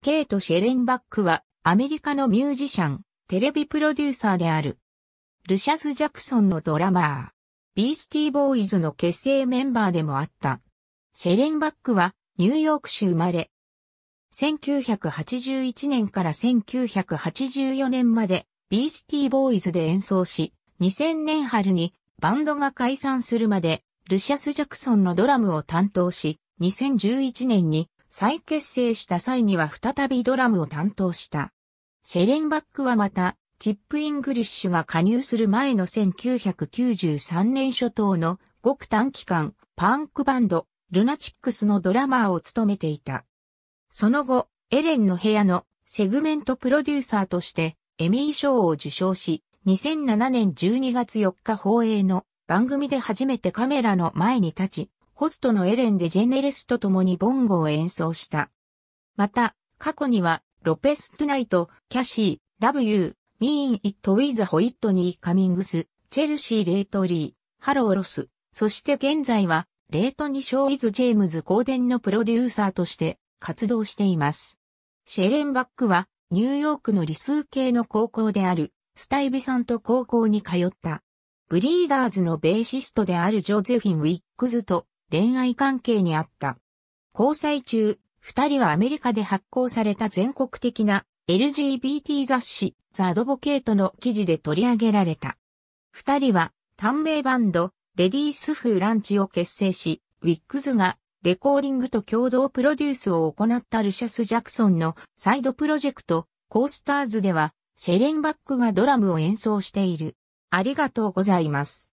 ケイト・シェレンバックはアメリカのミュージシャン、テレビプロデューサーである。ルシャス・ジャクソンのドラマー、ビースティー・ボーイズの結成メンバーでもあった。シェレンバックはニューヨーク州生まれ。1981年から1984年までビースティー・ボーイズで演奏し、2000年春にバンドが解散するまでルシャス・ジャクソンのドラムを担当し、2011年に再結成した際には再びドラムを担当した。シェレンバックはまた、チップ・イングリッシュが加入する前の1993年初頭のごく短期間、パンクバンド、ルナチックスのドラマーを務めていた。その後、エレンの部屋のセグメントプロデューサーとしてエミー賞を受賞し、2007年12月4日放映の番組で初めてカメラの前に立ち、ホストのエレン・でジェネレスと共にボンゴを演奏した。また、過去には、ロペス・トゥナイト、キャシー、ラブ・ユー、ミーン・イット・ウィズ・ホイットニー・カミングス、チェルシー・レイト・リー、ハロー・ロス、そして現在は、レートニ・ショー・イズ・ジェームズ・コーデンのプロデューサーとして活動しています。シェレンバックは、ニューヨークの理数系の高校である、スタイビさんと高校に通った。ブリーダーズのベーシストであるジョゼフィン・ウィックズと恋愛関係にあった。交際中、二人はアメリカで発行された全国的な LGBT 雑誌ザ・アドボケートの記事で取り上げられた。二人は短命バンドレディース風ランチを結成し、ウィックズがレコーディングと共同プロデュースを行ったルシャス・ジャクソンのサイドプロジェクトコースターズではシェレンバックがドラムを演奏している。ありがとうございます。